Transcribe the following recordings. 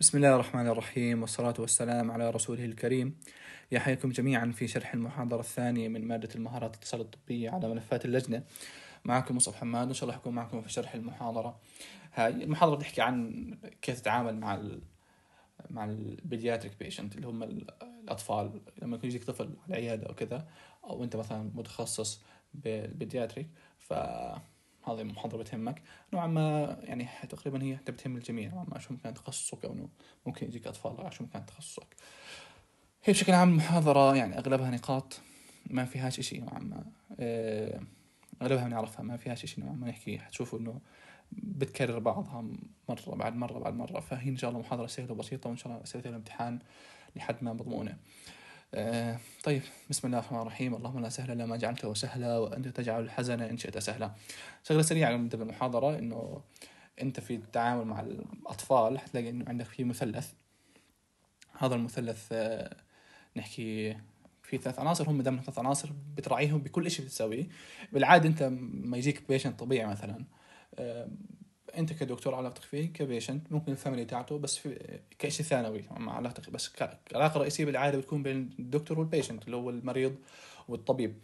بسم الله الرحمن الرحيم والصلاة والسلام على رسوله الكريم يحييكم جميعا في شرح المحاضرة الثانية من مادة المهارات الاتصال الطبية على ملفات اللجنة معكم مصطفى حماد وإن شاء الله حكون معكم في شرح المحاضرة هاي المحاضرة بتحكي عن كيف تتعامل مع الـ مع البيدياتريك بيشنت اللي هم الأطفال لما يكون يجيك طفل على العيادة أو كذا أو أنت مثلا متخصص بالبيدياتريك ف هذه المحاضرة بتهمك نوعا ما يعني تقريبا هي حتى بتهم الجميع نوعا ما شو ممكن تخصصك أو ممكن يجيك أطفال شو ممكن تخصصك هي بشكل عام المحاضرة يعني أغلبها نقاط ما فيهاش إشي نوعا ما آه، أغلبها بنعرفها ما فيهاش إشي نوعا ما نحكي حتشوفوا إنه بتكرر بعضها مرة بعد مرة بعد مرة فهي إن شاء الله محاضرة سهلة وبسيطة وإن شاء الله أسئلة الامتحان لحد ما مضمونة آه طيب بسم الله الرحمن الرحيم اللهم لا سهل الا ما جعلته سهلا وانت تجعل الحزن ان شئت سهلا شغله سريعه من المحاضره انه انت في التعامل مع الاطفال حتلاقي انه عندك في مثلث هذا المثلث آه نحكي في ثلاث عناصر هم دائما ثلاث عناصر بتراعيهم بكل شيء بتسويه بالعاده انت ما يجيك بيشنت طبيعي مثلا آه، انت كدكتور علاقتك فيه كبيشنت ممكن الفاميلي تاعته بس في كشيء ثانوي مع علاقتك بس العلاقه الرئيسيه بالعاده بتكون بين الدكتور والبيشنت اللي هو المريض والطبيب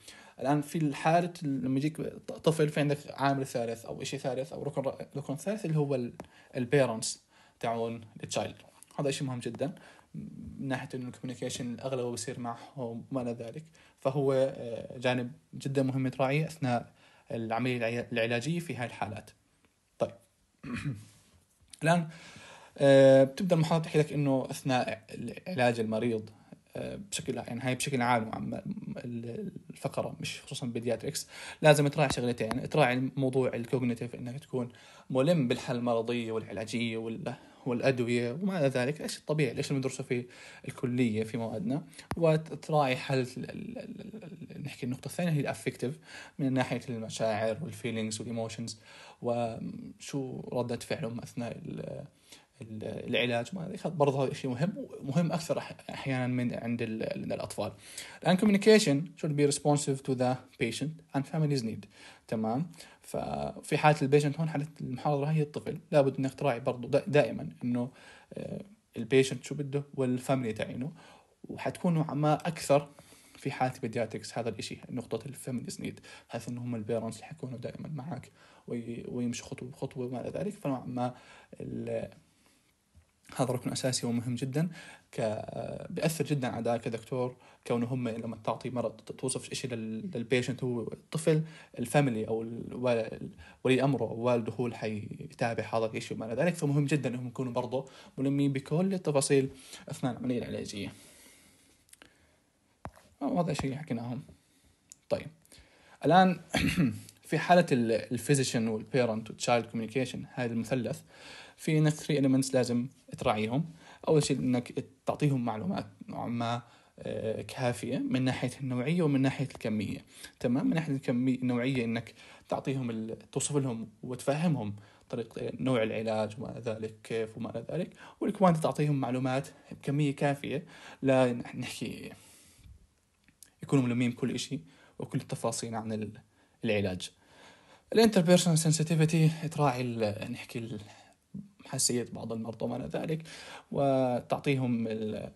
الان في حاله لما يجيك طفل في عندك عامل ثالث او شيء ثالث او ركن ركن ثالث اللي هو البيرنتس تاعون التشايلد هذا شيء مهم جدا من ناحيه انه الكوميونيكيشن الاغلب بيصير معهم وما الى ذلك فهو آه، جانب جدا مهم تراعيه اثناء العمليه العلاجيه في هاي الحالات الان آه، بتبدا المحاضره تحكي لك انه اثناء علاج المريض آه، بشكل يعني هاي بشكل عام عم الفقره مش خصوصا بيدياتريكس لازم تراعي شغلتين تراعي موضوع الكوجنيتيف انك تكون ملم بالحاله المرضيه والعلاجيه والأدوية وما إلى ذلك ايش الطبيعي ليش المدرسة في الكلية في موادنا وتراعي حالة نحكي النقطة الثانية هي الأفكتيف من ناحية المشاعر والفيلينجز والإيموشنز وشو ردة فعلهم أثناء العلاج ما ادري برضه هذا شيء مهم مهم اكثر احيانا من عند عند الاطفال الان communication should be responsive to the patient and family's need تمام ففي حاله البيشنت هون حاله المحاضره هي الطفل لابد انك تراعي برضه دائما انه آه، البيشنت شو بده والفاميلي تعينه وحتكون ما اكثر في حاله بيدياتكس هذا الشيء نقطه الفاميليز نيد بحيث انه هم البيرنتس اللي حيكونوا دائما معك ويمشوا خطوه بخطوه وما الى ذلك فنوعا ما هذا ركن اساسي ومهم جدا ك بياثر جدا على ادائك كدكتور كونه هم لما تعطي مرض توصف شيء للبيشنت هو الطفل الفاميلي او ولي امره او والده هو اللي حيتابع هذا الشيء وما الى ذلك فمهم جدا انهم يكونوا برضه ملمين بكل التفاصيل اثناء العمليه العلاجيه. آه، هذا الشيء اللي حكيناهم. طيب الان في حاله الفيزيشن والبيرنت والتشايلد كوميونيكيشن هذا المثلث في انك 3 elements لازم تراعيهم اول شيء انك تعطيهم معلومات نوعا ما آه، كافية من ناحية النوعية ومن ناحية الكمية تمام من ناحية الكمية النوعية إنك تعطيهم توصف لهم وتفهمهم طريقة نوع العلاج وما ذلك كيف وما إلى ذلك والكوانت تعطيهم معلومات بكمية كافية لا نحكي يكونوا ملمين بكل شيء وكل التفاصيل عن العلاج الانتربيرسونال سنسيتيفيتي تراعي نحكي حساسية بعض المرضى ما ذلك وتعطيهم ال...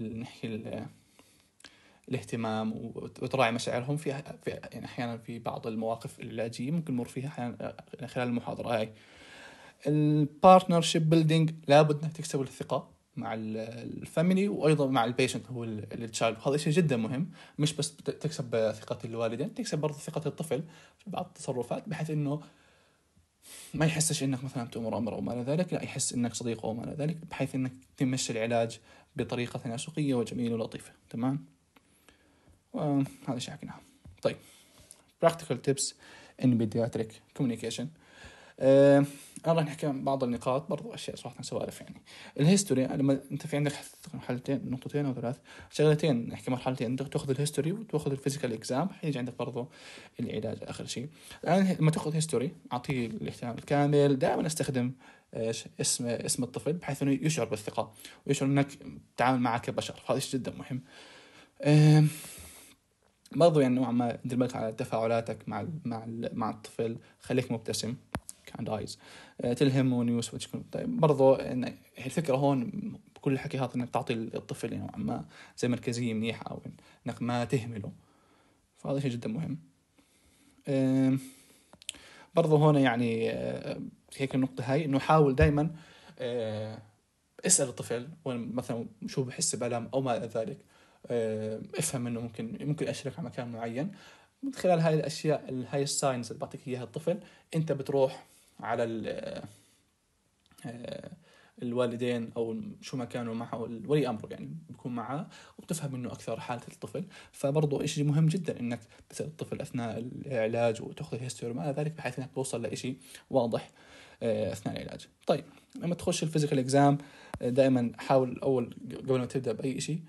نحكي الاهتمام وتراعي مشاعرهم في, يعني احيانا في بعض المواقف العلاجيه ممكن نمر فيها احيانا آه، خلال المحاضره هاي شيب بيلدينج لابد انك تكسب الثقه مع الفاميلي وايضا مع البيشنت هو التشايلد وهذا شيء جدا مهم مش بس تكسب ثقه الوالدين تكسب برضه ثقه الطفل في بعض التصرفات بحيث انه ما يحسش انك مثلا تؤمر امر او ما الى ذلك لا يحس انك صديق او ما الى ذلك بحيث انك تمشي العلاج بطريقه تناسقيه وجميله ولطيفه تمام وهذا شيء حكيناه طيب practical tips in pediatric communication أه انا راح نحكي عن بعض النقاط برضو اشياء صراحه سوالف يعني الهيستوري لما انت في عندك حالتين نقطتين او ثلاث شغلتين نحكي مرحلتين تاخذ الهيستوري وتاخذ الفيزيكال اكزام حيجي عندك برضو العلاج اخر شيء الان لما تاخذ هيستوري اعطيه الاهتمام الكامل دائما استخدم اسم اسم الطفل بحيث انه يشعر بالثقه ويشعر انك تتعامل معه كبشر هذا شيء جدا مهم برضو يعني نوعا ما دير بالك على تفاعلاتك مع مع مع الطفل خليك مبتسم اند ايز تلهم ونيوس طيب برضو يعني الفكره هون بكل الحكي هذا انك تعطي الطفل نوعا ما زي مركزيه منيحه او انك ما تهمله فهذا شيء جدا مهم برضو هون يعني آه، هيك النقطه هاي انه حاول دائما آه، اسال الطفل وين مثلا شو بحس بالم او ما الى ذلك آه، افهم انه ممكن ممكن اشرك على مكان معين من خلال هاي الاشياء هاي الساينز اللي بعطيك اياها الطفل انت بتروح على آه، الوالدين او شو ما كانوا معه ولي امره يعني بيكون معه وبتفهم منه اكثر حاله الطفل فبرضه شيء مهم جدا انك تسال الطفل اثناء العلاج وتاخذ الهيستوري وما الى ذلك بحيث انك توصل لشيء واضح آه، اثناء العلاج. طيب لما تخش الفيزيكال اكزام آه، دائما حاول اول قبل ما تبدا باي شيء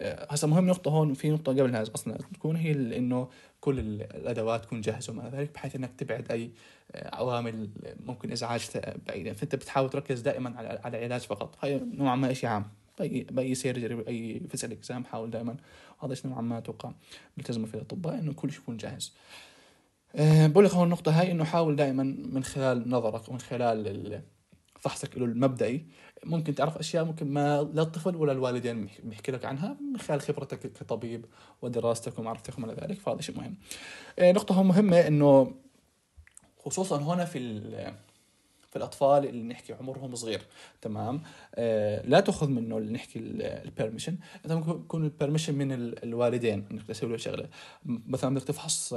آه، هسه مهم نقطة هون في نقطة قبلها أصلا تكون هي إنه كل الأدوات تكون جاهزة وما ذلك بحيث إنك تبعد أي آه، عوامل ممكن إزعاج بعيدة فأنت بتحاول تركز دائما على على العلاج فقط هاي نوعا ما شيء عام باي باي سيرجري باي فيزيكال اكزام حاول دائما هذا إشي نوعا ما اتوقع بيلتزموا فيه الاطباء انه كل شيء يكون جاهز. أه بقول لك هون النقطة هاي انه حاول دائما من خلال نظرك ومن خلال فحصك له المبدئي ممكن تعرف اشياء ممكن ما لا الطفل ولا الوالدين بيحكي لك عنها من خلال خبرتك كطبيب ودراستك ومعرفتك وما الى ذلك فهذا شيء مهم إيه، نقطه مهمه انه خصوصا هنا في في الاطفال اللي نحكي عمرهم صغير تمام إيه، لا تاخذ منه اللي نحكي البيرميشن انت ممكن يكون البيرميشن من الوالدين انك تسوي له شغله مثلا بدك تفحص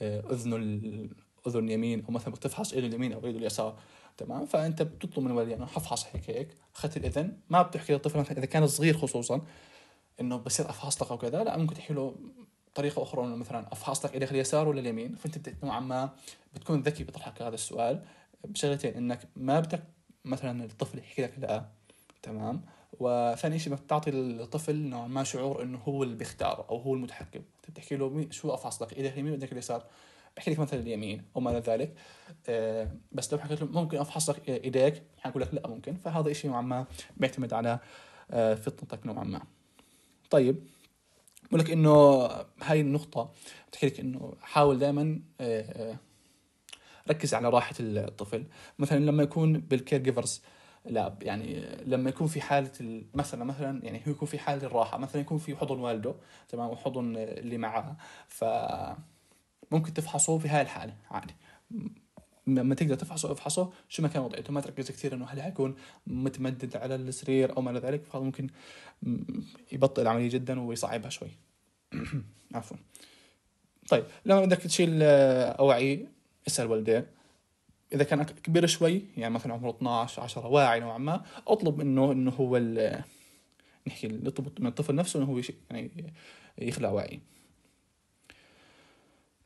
اذنه إيه، اذن يمين او مثلا بدك تفحص ايده اليمين او ايده اليسار تمام فانت بتطلب من الوالد انه حفحص هيك هيك اخذت الاذن ما بتحكي للطفل اذا كان صغير خصوصا انه بصير افحص لك او كذا لا ممكن تحكي له طريقه اخرى انه مثلا افحص لك اليسار ولا اليمين فانت نوعا ما بتكون ذكي بطرحك هذا السؤال بشغلتين انك ما بدك مثلا الطفل يحكي لك لا تمام وثاني شيء بتعطي الطفل نوعا ما شعور انه هو اللي بيختار او هو المتحكم انت بتحكي له شو افحص لك اليمين ولا اليسار بحكي لك مثلا اليمين او ما الى ذلك أه بس لو حكيت له ممكن افحص لك ايديك حيقول لك لا ممكن فهذا شيء نوعا ما بيعتمد على آه، فطنتك نوعا ما طيب بقول لك انه هاي النقطة بتحكي لك انه حاول دائما آه، آه، ركز على راحة الطفل مثلا لما يكون بالكير جيفرز لا يعني لما يكون في حالة مثلا مثلا يعني هو يكون في حالة الراحة مثلا يكون في حضن والده تمام وحضن اللي معاه ف ممكن تفحصه في هاي الحاله عادي لما تقدر تفحصه افحصه شو ما كان وضعيته ما تركز كثير انه هل حيكون متمدد على السرير او ما الى ذلك فهذا ممكن يبطئ العمليه جدا ويصعبها شوي عفوا طيب لما بدك تشيل آه، اوعي اسال والدين اذا كان كبير شوي يعني مثلا عمره 12 10 واعي نوعا ما اطلب منه انه هو نحكي نطلب من الطفل نفسه انه هو يعني يخلع وعي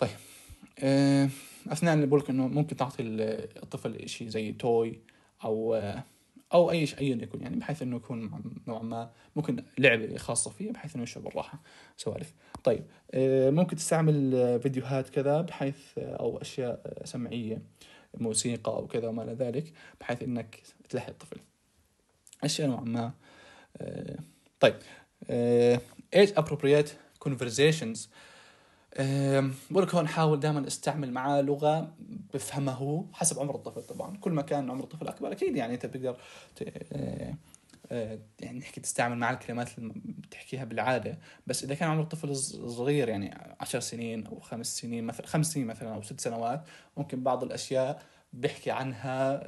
طيب آه، اثناء اللي بقول انه ممكن تعطي الطفل شيء زي توي او آه، او اي شيء ايا يكن يعني بحيث انه يكون نوعا ما ممكن لعبه خاصه فيه بحيث انه يشعر بالراحه سوالف طيب آه، ممكن تستعمل فيديوهات كذا بحيث او اشياء سمعيه موسيقى او كذا وما الى ذلك بحيث انك تلحي الطفل اشياء نوعا ما طيب ايش appropriate conversations بقول لك هون حاول دائما استعمل معاه لغه بفهمها هو حسب عمر الطفل طبعا كل ما كان عمر الطفل اكبر اكيد يعني انت بتقدر آه، آه، يعني نحكي تستعمل مع الكلمات اللي بتحكيها بالعاده بس اذا كان عمر الطفل صغير يعني عشر سنين او خمس سنين مثلا خمس سنين مثلا او ست سنوات ممكن بعض الاشياء بيحكي عنها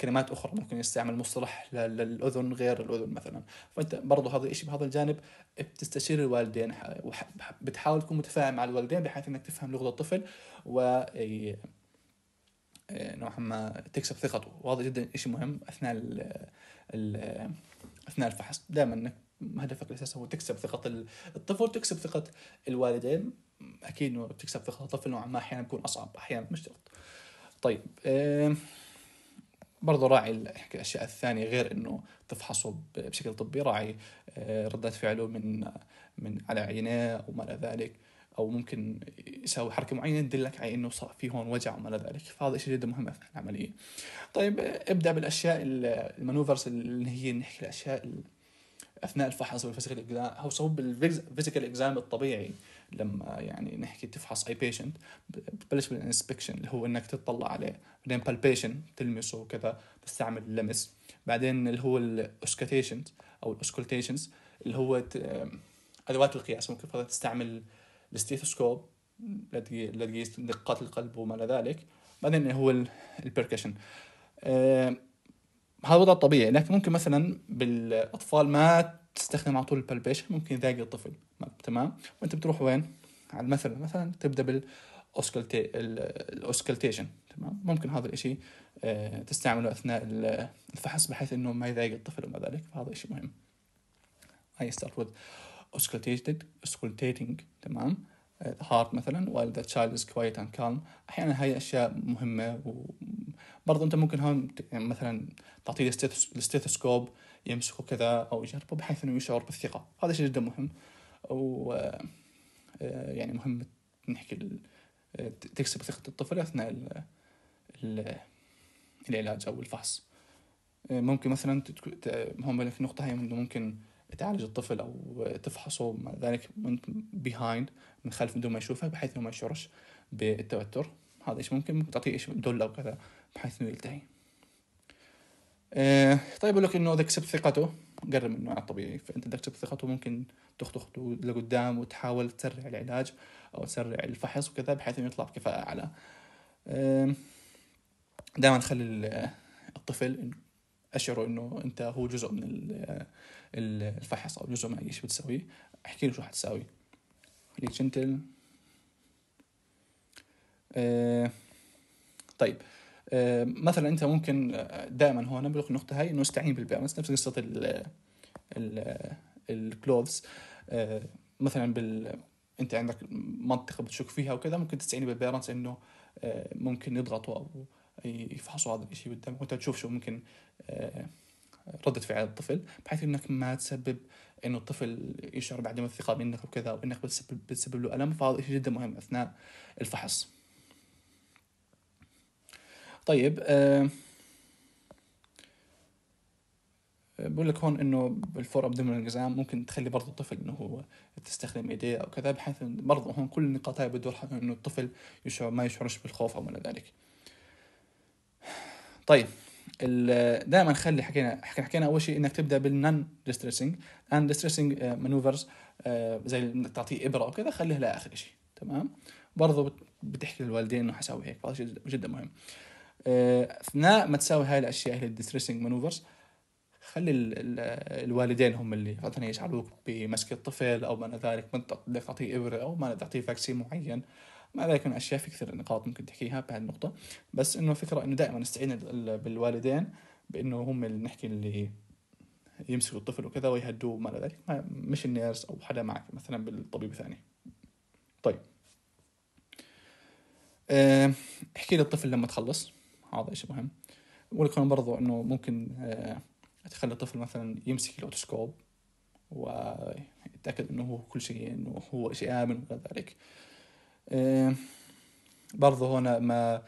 كلمات اخرى ممكن يستعمل مصطلح للاذن غير الاذن مثلا فانت برضه هذا الشيء بهذا الجانب بتستشير الوالدين بتحاول تكون متفاهم مع الوالدين بحيث انك تفهم لغه الطفل و نوعا ما تكسب ثقته وهذا جدا شيء مهم اثناء الـ الـ اثناء الفحص دائما انك هدفك الاساسي هو تكسب ثقه الطفل تكسب ثقه الوالدين اكيد انه بتكسب ثقه الطفل نوعا ما احيانا بيكون اصعب احيانا مش شرط طيب برضو راعي الاشياء الثانيه غير انه تفحصه بشكل طبي راعي آه، ردات فعله من من على عينيه وما الى ذلك او ممكن يساوي حركه معينه تدلك على انه صار في هون وجع وما الى ذلك فهذا شيء جدا مهم اثناء العمليه طيب ابدا بالاشياء المانوفرز اللي هي نحكي الاشياء اثناء الفحص والفيزيكال اكزام او صوب بالفيزيكال اكزام الطبيعي لما يعني نحكي تفحص اي بيشنت بتبلش بالانسبكشن اللي هو انك تطلع عليه بعدين بالبيشن تلمسه وكذا تستعمل اللمس بعدين اللي هو الاسكتيشن او الاسكولتيشن اللي هو ادوات القياس ممكن تستعمل الستيثوسكوب لتقيس دقات القلب وما الى ذلك بعدين هو البركشن آه، هذا وضع طبيعي لكن ممكن مثلا بالاطفال ما تستخدم على طول البلبيشن ممكن يضايق الطفل تمام وانت بتروح وين على المثل مثلا تبدا بال الاوسكلتيشن تمام ممكن هذا الشيء آه، تستعمله اثناء الفحص بحيث انه ما يضايق الطفل وما ذلك فهذا اشي مهم هاي ستارت with auscultated auscultating تمام هارت مثلا while the child is quiet and calm احيانا هاي اشياء مهمه وبرضه انت ممكن هون يعني مثلا تعطيه الستيثوسكوب يمسكه كذا او يجربه بحيث انه يشعر بالثقه هذا شيء جدا مهم و آه، يعني مهم نحكي تكسب ثقه الطفل اثناء ال... العلاج او الفحص آه، ممكن مثلا هم في النقطه هي انه ممكن تعالج الطفل او تفحصه مع ذلك من بيهايند من خلف بدون ما يشوفه بحيث انه ما يشعرش بالتوتر هذا ايش ممكن, ممكن تعطيه ايش دولة او كذا بحيث انه يلتهي آه طيب يقول لك انه اذا كسبت ثقته قرب منه على الطبيعي فانت اذا كسبت ثقته ممكن تخطو لقدام وتحاول تسرع العلاج او تسرع الفحص وكذا بحيث انه يطلع بكفاءه اعلى آه دائما خلي الطفل اشعره انه انت هو جزء من الفحص او جزء من اي شيء بتسويه احكي له شو حتساوي خليك جنتل آه طيب آه مثلا انت ممكن آه، دائما هون بلغ النقطه هاي انه استعين بالبيرنس نفس قصه ال الكلوثز آه مثلا بال انت عندك منطقه بتشك فيها وكذا ممكن تستعين بالبيرنس انه آه، ممكن يضغطوا او يفحصوا هذا الشيء بالدم وانت تشوف شو ممكن آه، ردة فعل الطفل بحيث انك ما تسبب انه الطفل يشعر بعدم الثقة منك وكذا وانك بتسبب, بتسبب له الم فهذا شيء جدا مهم اثناء الفحص طيب آه، آه، بقول لك هون انه بالفور ابدومينال اكزام ممكن تخلي برضه الطفل انه هو تستخدم ايديه او كذا بحيث برضه هون كل النقاط هاي بدور انه الطفل يشعر ما يشعرش بالخوف او ما الى ذلك. طيب دائما خلي حكينا حكينا اول شيء انك تبدا بالنن ديستريسنج اند ديستريسنج مانوفرز زي انك تعطيه ابره وكذا خليها لاخر شيء تمام برضه بتحكي للوالدين انه حسوي هيك هذا شيء جدا مهم آه، اثناء ما تساوي هاي الاشياء هي الديستريسنج مانوفرز خلي الوالدين هم اللي مثلا يشعروك بمسك الطفل او ما الى ذلك بدك تعطيه ابره او ما تعطيه فاكسين معين مع ذلك من أشياء في كثير نقاط ممكن تحكيها بهالنقطه بس انه فكره انه دائما نستعين بالوالدين بانه هم اللي نحكي اللي يمسكوا الطفل وكذا ويهدوه ما الى ذلك ما مش النيرس او حدا معك مثلا بالطبيب الثاني طيب آه، احكي للطفل لما تخلص هذا شيء مهم ولكن برضو انه ممكن آه، تخلي الطفل مثلا يمسك الاوتوسكوب ويتاكد انه هو كل شيء انه هو شيء امن وغير ذلك آه، برضه هنا ما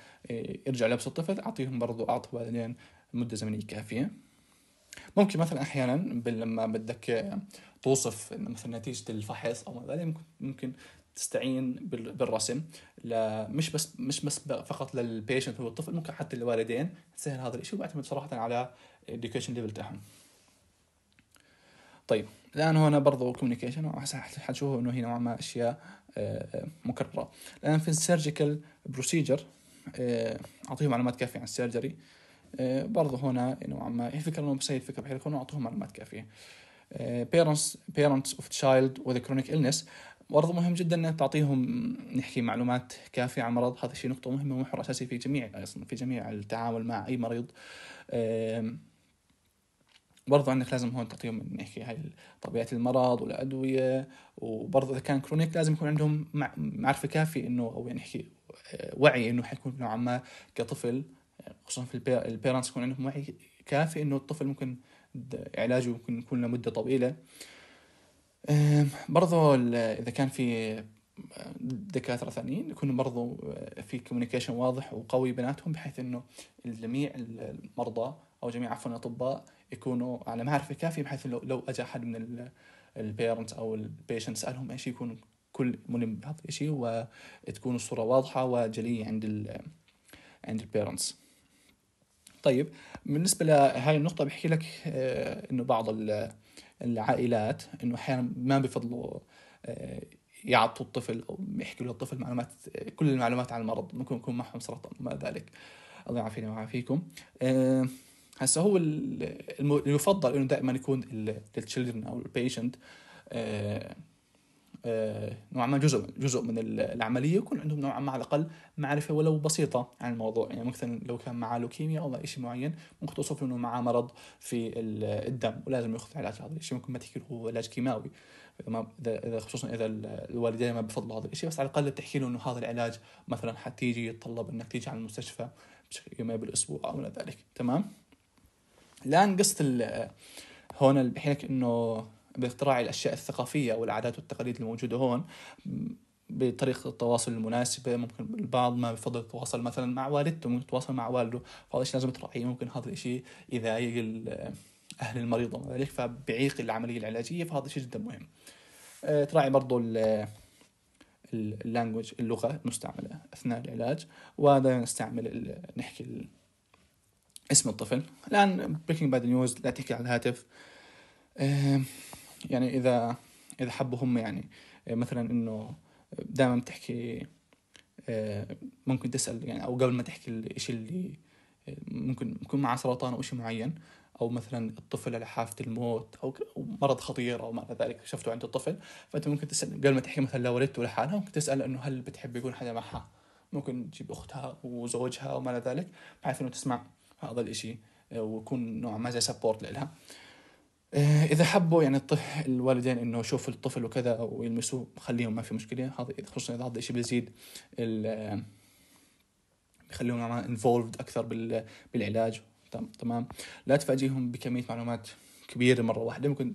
يرجع لبس الطفل أعطيهم برضه اعطوا بعدين مدة زمنية كافية ممكن مثلا أحيانا لما بدك توصف مثلا نتيجة الفحص أو ما ذلك ممكن تستعين بالرسم مش بس مش بس فقط للبيشنت هو الطفل ممكن حتى للوالدين تسهل هذا الشيء وبعتمد صراحه على الاديوكيشن ليفل تاعهم طيب الان هنا برضه كوميونيكيشن حنشوف انه هي نوعا ما اشياء مكرره الان في السيرجيكال بروسيجر آه، اعطيهم معلومات كافيه عن السيرجري آه، برضه هنا نوعا ما هي فكره انه بسيط فكره بحيث يكونوا اعطوهم معلومات كافيه بيرنتس بيرنتس اوف تشايلد وذ كرونيك النس برضه مهم جدا انك تعطيهم نحكي معلومات كافيه عن مرض هذا الشيء نقطه مهمه ومحور اساسي في جميع اصلا في جميع التعامل مع اي مريض برضو عندك لازم هون تعطيهم نحكي هاي طبيعه المرض والادويه وبرضو اذا كان كرونيك لازم يكون عندهم معرفه كافيه انه او نحكي يعني آه، وعي انه حيكون نوعا ما كطفل آه، خصوصا في البيرنتس يكون عندهم وعي كافي انه الطفل ممكن علاجه ممكن يكون لمده طويله برضو اذا كان في آه، دكاتره ثانيين يكون برضو في كوميونيكيشن واضح وقوي بيناتهم بحيث انه جميع المرضى او جميع عفوا الاطباء يكونوا على معرفه كافيه بحيث لو لو اجى احد من البيرنت او البيشنت سالهم اي شيء يكون كل ملم بهذا الشيء وتكون الصوره واضحه وجليه عند الـ عند البيرنتس طيب بالنسبة لهاي النقطة بحكي لك آه، إنه بعض العائلات إنه أحيانا ما بفضلوا آه، يعطوا الطفل أو يحكوا للطفل معلومات كل المعلومات عن المرض ممكن يكون معهم سرطان وما ذلك الله يعافينا ويعافيكم آه، هسه هو يفضل انه دائما يكون التشيلدرن او البيشنت آه، آه، نوعا ما جزء جزء من العمليه يكون عندهم نوعا ما على الاقل معرفه ولو بسيطه عن الموضوع يعني مثلا لو كان معاه لوكيميا او شيء معين ممكن توصف له انه معاه مرض في الدم ولازم ياخذ علاج هذا الشيء ممكن ما تحكي له هو علاج كيماوي اذا اذا خصوصا اذا الوالدين ما بفضلوا هذا الشيء بس على الاقل بتحكي له انه هذا العلاج مثلا حتيجي يتطلب انك تيجي على المستشفى يومين بالاسبوع او ما ذلك تمام الان قصه هون بحينك انه باختراع الاشياء الثقافيه والعادات والتقاليد الموجوده هون بطريقه التواصل المناسبه ممكن البعض ما بفضل يتواصل مثلا مع والدته ممكن يتواصل مع والده فهذا الشيء لازم تراعيه ممكن هذا الشيء يضايق اهل المريض وما ذلك فبيعيق العمليه العلاجيه فهذا الشيء جدا مهم آه، تراعي برضه اللانجوج اللغه المستعمله اثناء العلاج ودائما نستعمل نحكي اسم الطفل الآن بريكنج باد نيوز لا تحكي على الهاتف آه، يعني إذا إذا حبوا هم يعني آه، مثلا إنه دائما بتحكي آه، ممكن تسأل يعني أو قبل ما تحكي الإشي اللي ممكن يكون معه سرطان أو إشي معين أو مثلا الطفل على حافة الموت أو مرض خطير أو ما إلى ذلك شفته عند الطفل فأنت ممكن تسأل قبل ما تحكي مثلا لو لحالها ممكن تسأل إنه هل بتحب يكون حدا معها ممكن تجيب أختها وزوجها وما إلى ذلك بحيث إنه تسمع هذا الإشي آه، ويكون نوع ما زي سبورت لها آه، اذا حبوا يعني الطف الوالدين انه يشوفوا الطفل وكذا ويلمسوه خليهم ما في مشكله هذا خصوصا اذا هذا الشيء بيزيد بخليهم انفولفد اكثر بالعلاج تمام لا تفاجئهم بكميه معلومات كبيره مره واحده ممكن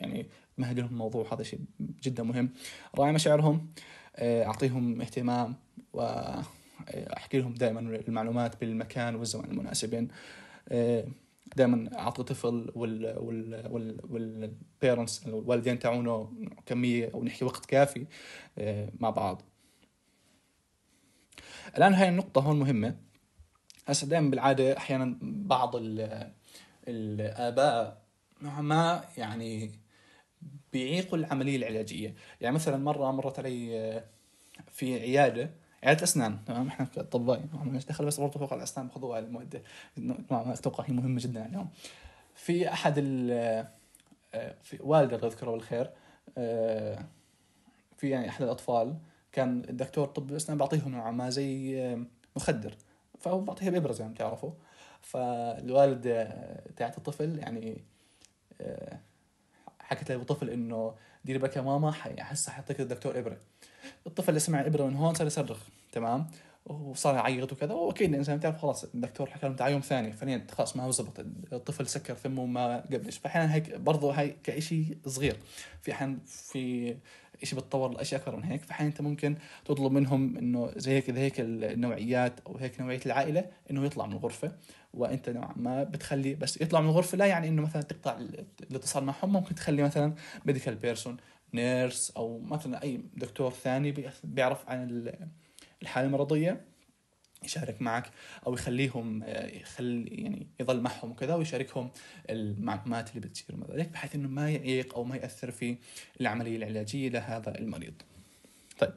يعني تمهد لهم الموضوع هذا شيء جدا مهم راعي مشاعرهم آه، اعطيهم اهتمام و احكي لهم دائما المعلومات بالمكان والزمان المناسبين آه، دائما اعطي طفل وال وال وال والبيرنتس الوالدين تاعونه كميه ونحكي وقت كافي آه، مع بعض الان هاي النقطه هون مهمه هسه دائما بالعاده احيانا بعض الـ الاباء ما يعني بيعيقوا العمليه العلاجيه يعني مثلا مره مرت علي آه، في عياده عياده اسنان تمام احنا اطباء يعني ما دخل بس برضه فوق الاسنان بخذوها المؤدة اتوقع هي مهمه جدا عليهم في احد ال آه، في والده الله يذكره بالخير آه، في يعني احد الاطفال كان الدكتور طب الاسنان بعطيهم نوعا ما زي آه، مخدر فهو بعطيها بابره زي يعني، ما تعرفوا فالوالد تاعت الطفل يعني حكت للطفل انه دير بالك يا ماما احسها حيعطيك الدكتور ابره الطفل اللي سمع ابره من هون صار يصرخ تمام وصار يعيط وكذا واكيد الانسان بتعرف خلاص الدكتور حكى لهم يوم ثاني فعليا خلاص ما هو زبط الطفل سكر ثمه وما قبلش فاحيانا هيك برضه هاي كشيء صغير في احيانا في شيء بتطور الاشياء اكثر من هيك فاحيانا انت ممكن تطلب منهم انه زي هيك زي هيك النوعيات او هيك نوعيه العائله انه يطلع من الغرفه وانت نوعا ما بتخلي بس يطلع من الغرفه لا يعني انه مثلا تقطع الاتصال معهم ممكن تخلي مثلا ميديكال بيرسون نيرس او مثلا اي دكتور ثاني بيعرف عن الحاله المرضيه يشارك معك او يخليهم يخلي يعني يظل معهم وكذا ويشاركهم المعلومات اللي بتصير ذلك بحيث انه ما يعيق او ما ياثر في العمليه العلاجيه لهذا المريض. طيب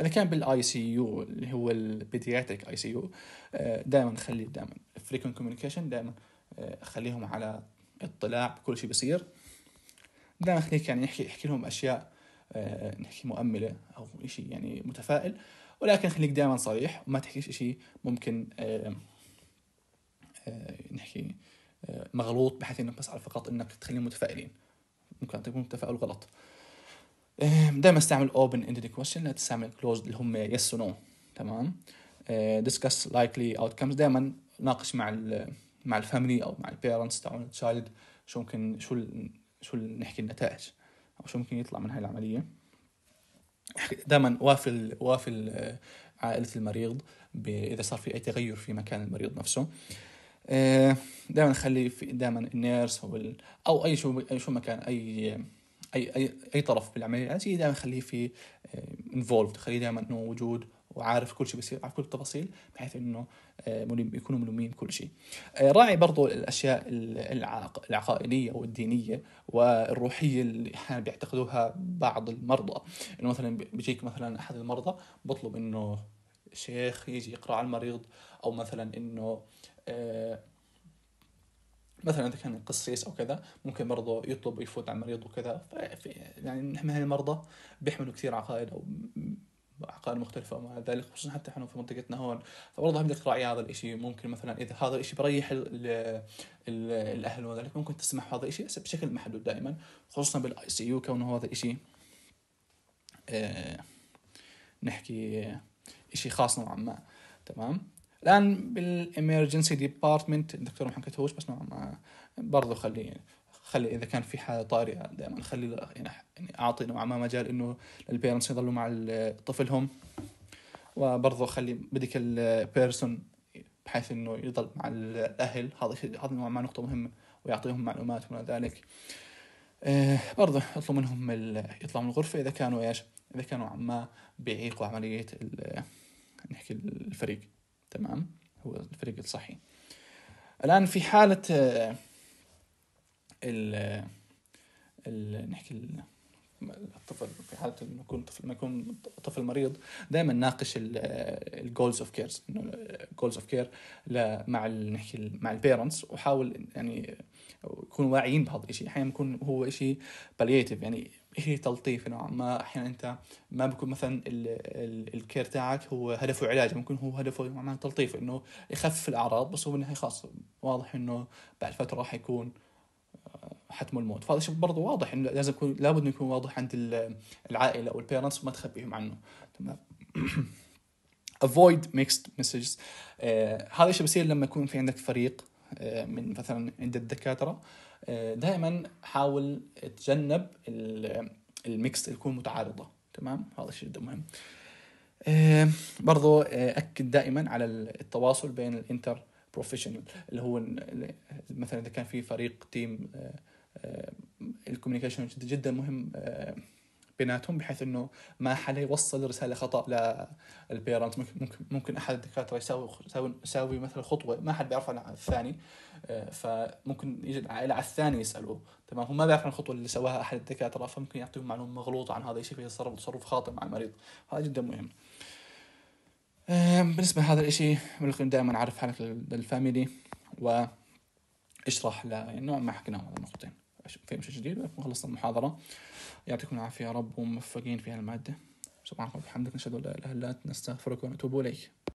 اذا كان بالاي سي يو اللي هو البيدياتريك اي سي يو دائما خلي دائما فريكونت كوميونيكيشن دائما آه، خليهم على اطلاع بكل شيء بيصير دائما خليك يعني نحكي احكي لهم اشياء آه، نحكي مؤمله او شيء يعني متفائل ولكن خليك دائما صريح وما تحكيش شيء ممكن نحكي مغلوط بحيث انه بس على فقط انك تخليهم متفائلين ممكن تكون التفاؤل غلط دائما استعمل open ended question لا تستعمل closed اللي هم yes or no تمام آه، discuss likely outcomes دائما ناقش مع الـ مع الفاميلي او مع البيرنتس تاعون تشايلد شو ممكن شو شو نحكي النتائج او شو ممكن يطلع من هاي العمليه دائما وافل وافل آه، عائله المريض اذا صار في اي تغير في مكان المريض نفسه آه، دائما خلي دائما النيرس او او اي شو اي شو مكان اي اي اي, أي طرف بالعمليه العلاجيه دائما خليه في انفولفد آه، خليه دائما انه وجود وعارف كل شيء بيصير عارف كل التفاصيل بحيث انه آه، يكونوا ملمين بكل شيء. آه، راعي برضو الاشياء العقائديه والدينيه والروحيه اللي احيانا بيعتقدوها بعض المرضى، انه مثلا بيجيك مثلا احد المرضى بطلب انه شيخ يجي يقرا على المريض او مثلا انه آه، مثلا اذا كان قسيس او كذا ممكن برضه يطلب يفوت على المريض وكذا يعني نحن هاي المرضى بيحملوا كثير عقائد او عقائد مختلفه ومع ذلك خصوصا حتى احنا في منطقتنا هون فبرضه بدك تراعي هذا الشيء ممكن مثلا اذا هذا الشيء بريح الـ الـ الـ الاهل وذلك ممكن تسمح هذا الشيء بشكل محدود دائما خصوصا بالاي سي يو كونه هذا الشيء آه، نحكي شيء خاص نوعا ما تمام الان بالامرجنسي ديبارتمنت الدكتور محمد كتوش بس نوعا ما برضه خليه خلي اذا كان في حاله طارئه دائما خلي يعني, يعني اعطي نوعا ما مجال انه البيرنتس يضلوا مع طفلهم وبرضه خلي بدك بيرسون بحيث انه يضل مع الاهل هذا هذا نوعا ما نقطه مهمه ويعطيهم معلومات وما ذلك آه برضه اطلب منهم يطلعوا من الغرفه اذا كانوا ايش اذا كانوا عما بيعيقوا عمليه يعني نحكي الفريق تمام هو الفريق الصحي الان في حاله آه ال ال نحكي ال الطفل في حاله انه يكون طفل ما يكون طفل مريض دائما ناقش الجولز اوف كيرز انه جولز اوف كير مع نحكي مع البيرنتس وحاول يعني يكون واعيين بهذا الشيء احيانا يكون هو شيء باليتيف يعني شيء تلطيف نوعا ما احيانا انت ما بكون مثلا الكير تاعك هو هدفه علاج ممكن هو هدفه نوعا ما تلطيف انه يخفف الاعراض بس هو بالنهايه خاص واضح انه بعد فتره راح يكون حتم الموت فهذا شيء برضو واضح انه لازم يكون لابد انه يكون واضح عند العائله او البيرنتس وما تخبيهم عنه تمام افويد messages مسجز آه، هذا الشيء بيصير لما يكون في عندك فريق آه من مثلا عند الدكاتره آه دائما حاول تجنب الميكس اللي يكون متعارضه تمام هذا الشيء جدا مهم آه برضو آه، اكد دائما على التواصل بين الانتر بروفيشنال اللي هو مثلا اذا كان في فريق تيم الكوميونيكيشن جدا جدا مهم آه، بيناتهم بحيث انه ما حدا يوصل رساله خطا للبيرنت ممكن ممكن احد الدكاتره يساوي يساوي مثلا خطوه ما حد بيعرف عن الثاني آه، فممكن يجي العائله على الثاني يسالوه تمام هو ما بيعرف عن الخطوه اللي سواها احد الدكاتره فممكن يعطيهم معلومه مغلوطه عن هذا الشيء فيتصرف تصرف خاطئ مع المريض هذا جدا مهم آه، بالنسبة لهذا الإشي ممكن دائما أعرف حالك للفاميلي واشرح ل يعني ما حكينا هذا النقطتين في مش جديد خلصنا المحاضرة يعطيكم العافية يا رب وموفقين في هالمادة سبحانك وبحمدك نشهد أن لا إله إلا أنت نستغفرك ونتوب إليك